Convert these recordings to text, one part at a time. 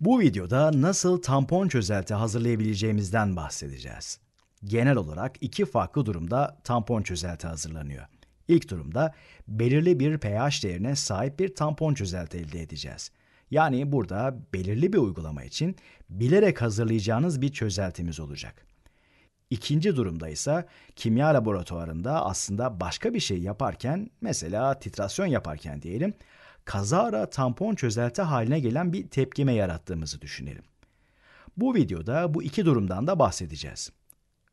Bu videoda nasıl tampon çözelti hazırlayabileceğimizden bahsedeceğiz. Genel olarak iki farklı durumda tampon çözelti hazırlanıyor. İlk durumda belirli bir pH değerine sahip bir tampon çözelti elde edeceğiz. Yani burada belirli bir uygulama için bilerek hazırlayacağınız bir çözeltimiz olacak. İkinci durumda ise kimya laboratuvarında aslında başka bir şey yaparken, mesela titrasyon yaparken diyelim, kazara tampon çözelti haline gelen bir tepkime yarattığımızı düşünelim. Bu videoda bu iki durumdan da bahsedeceğiz.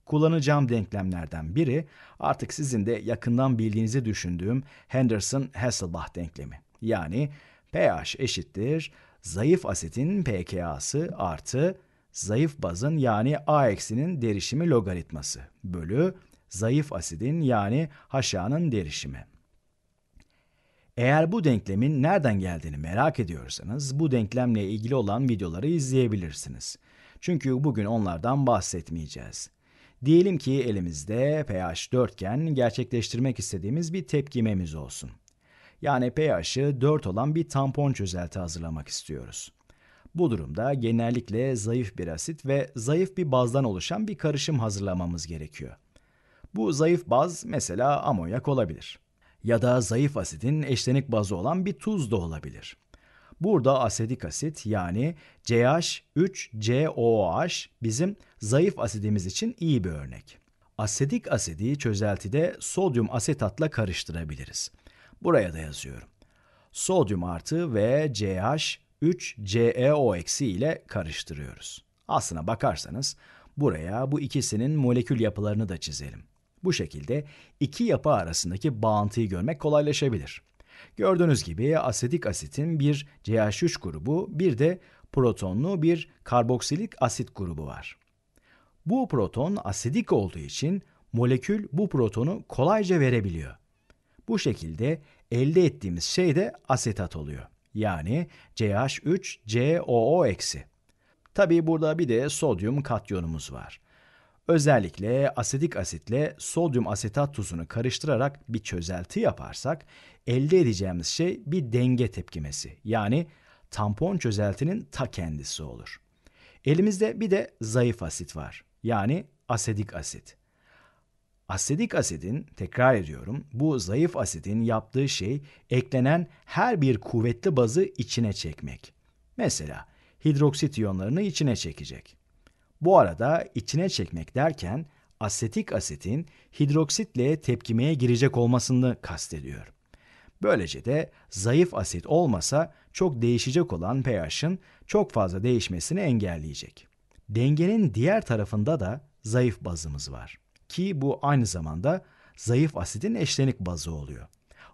Kullanacağım denklemlerden biri artık sizin de yakından bildiğinizi düşündüğüm Henderson-Hasselbalch denklemi. Yani pH eşittir zayıf asetin pKa'sı artı zayıf bazın yani A eksinin derişimi logaritması bölü zayıf asidin yani haşanın derişimi. Eğer bu denklemin nereden geldiğini merak ediyorsanız bu denklemle ilgili olan videoları izleyebilirsiniz. Çünkü bugün onlardan bahsetmeyeceğiz. Diyelim ki elimizde pH 4 iken gerçekleştirmek istediğimiz bir tepkimemiz olsun. Yani pH'i 4 olan bir tampon çözelti hazırlamak istiyoruz. Bu durumda genellikle zayıf bir asit ve zayıf bir bazdan oluşan bir karışım hazırlamamız gerekiyor. Bu zayıf baz mesela amonyak olabilir ya da zayıf asidin eşlenik bazı olan bir tuz da olabilir. Burada asetik asit yani CH3COOH bizim zayıf asidimiz için iyi bir örnek. Asetik asidi çözeltide sodyum asetatla karıştırabiliriz. Buraya da yazıyorum. Sodyum artı ve CH3CeO- ile karıştırıyoruz. Aslına bakarsanız buraya bu ikisinin molekül yapılarını da çizelim. Bu şekilde iki yapı arasındaki bağıntıyı görmek kolaylaşabilir. Gördüğünüz gibi asetik asitin bir CH3 grubu bir de protonlu bir karboksilik asit grubu var. Bu proton asidik olduğu için molekül bu protonu kolayca verebiliyor. Bu şekilde elde ettiğimiz şey de asetat oluyor. Yani CH3COO eksi. Tabii burada bir de sodyum katyonumuz var. Özellikle asetik asitle sodyum asetat tuzunu karıştırarak bir çözelti yaparsak elde edeceğimiz şey bir denge tepkimesi. Yani tampon çözeltinin ta kendisi olur. Elimizde bir de zayıf asit var. Yani asetik asit. Asetik asidin, tekrar ediyorum, bu zayıf asidin yaptığı şey eklenen her bir kuvvetli bazı içine çekmek. Mesela hidroksit iyonlarını içine çekecek. Bu arada içine çekmek derken asetik asetin hidroksitle tepkimeye girecek olmasını kastediyor. Böylece de zayıf asit olmasa çok değişecek olan pH'ın çok fazla değişmesini engelleyecek. Dengenin diğer tarafında da zayıf bazımız var ki bu aynı zamanda zayıf asidin eşlenik bazı oluyor.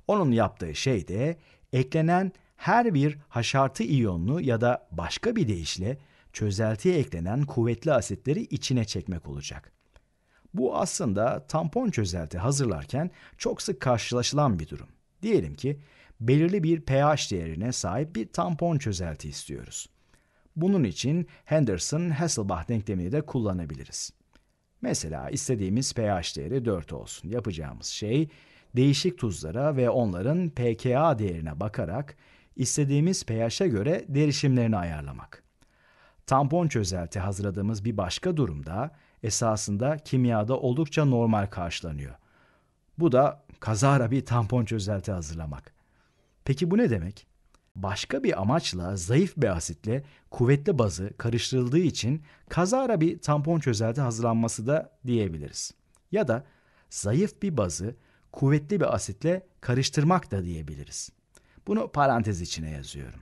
Onun yaptığı şey de eklenen her bir haşartı iyonlu ya da başka bir deyişle çözeltiye eklenen kuvvetli asitleri içine çekmek olacak. Bu aslında tampon çözelti hazırlarken çok sık karşılaşılan bir durum. Diyelim ki belirli bir pH değerine sahip bir tampon çözelti istiyoruz. Bunun için Henderson-Hasselbalch denklemini de kullanabiliriz. Mesela istediğimiz pH değeri 4 olsun. Yapacağımız şey değişik tuzlara ve onların pKa değerine bakarak istediğimiz pH'e göre derişimlerini ayarlamak. Tampon çözelti hazırladığımız bir başka durumda esasında kimyada oldukça normal karşılanıyor. Bu da kazara bir tampon çözelti hazırlamak. Peki bu ne demek? Başka bir amaçla zayıf bir asitle kuvvetli bazı karıştırıldığı için kazara bir tampon çözelti hazırlanması da diyebiliriz. Ya da zayıf bir bazı kuvvetli bir asitle karıştırmak da diyebiliriz. Bunu parantez içine yazıyorum.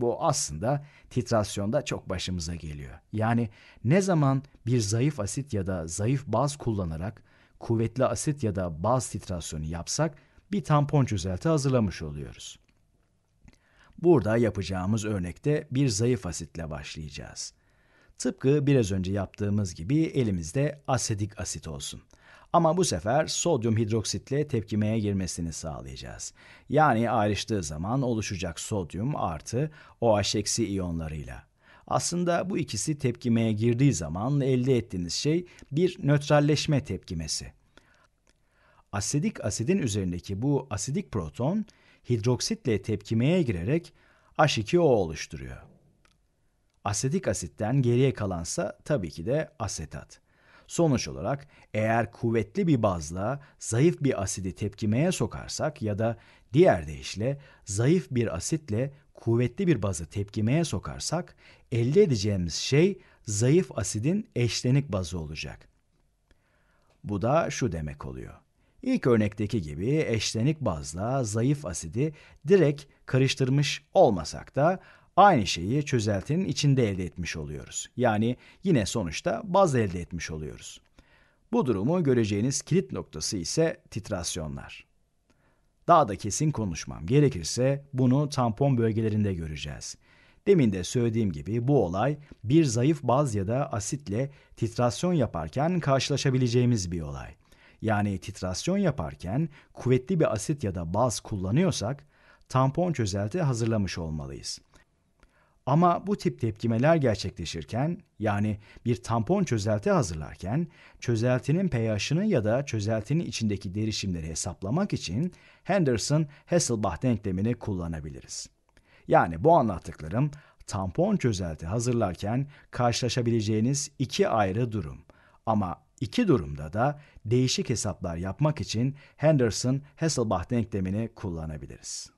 Bu aslında titrasyonda çok başımıza geliyor. Yani ne zaman bir zayıf asit ya da zayıf baz kullanarak kuvvetli asit ya da baz titrasyonu yapsak bir tampon çözelti hazırlamış oluyoruz. Burada yapacağımız örnekte bir zayıf asitle başlayacağız. Tıpkı biraz önce yaptığımız gibi elimizde asetik asit olsun. Ama bu sefer sodyum hidroksitle tepkimeye girmesini sağlayacağız. Yani ayrıştığı zaman oluşacak sodyum artı OH- iyonlarıyla. Aslında bu ikisi tepkimeye girdiği zaman elde ettiğiniz şey bir nötralleşme tepkimesi. Asidik asidin üzerindeki bu asidik proton hidroksitle tepkimeye girerek H2O oluşturuyor. Asidik asitten geriye kalansa tabii ki de asetat. Sonuç olarak eğer kuvvetli bir bazla zayıf bir asidi tepkimeye sokarsak ya da diğer deyişle zayıf bir asitle kuvvetli bir bazı tepkimeye sokarsak elde edeceğimiz şey zayıf asidin eşlenik bazı olacak. Bu da şu demek oluyor. İlk örnekteki gibi eşlenik bazla zayıf asidi direkt karıştırmış olmasak da Aynı şeyi çözeltinin içinde elde etmiş oluyoruz. Yani yine sonuçta baz elde etmiş oluyoruz. Bu durumu göreceğiniz kilit noktası ise titrasyonlar. Daha da kesin konuşmam gerekirse bunu tampon bölgelerinde göreceğiz. Demin de söylediğim gibi bu olay bir zayıf baz ya da asitle titrasyon yaparken karşılaşabileceğimiz bir olay. Yani titrasyon yaparken kuvvetli bir asit ya da baz kullanıyorsak tampon çözelti hazırlamış olmalıyız. Ama bu tip tepkimeler gerçekleşirken yani bir tampon çözelti hazırlarken çözeltinin pH'ını ya da çözeltinin içindeki derişimleri hesaplamak için Henderson-Hasselbalch denklemini kullanabiliriz. Yani bu anlattıklarım tampon çözelti hazırlarken karşılaşabileceğiniz iki ayrı durum. Ama iki durumda da değişik hesaplar yapmak için Henderson-Hasselbalch denklemini kullanabiliriz.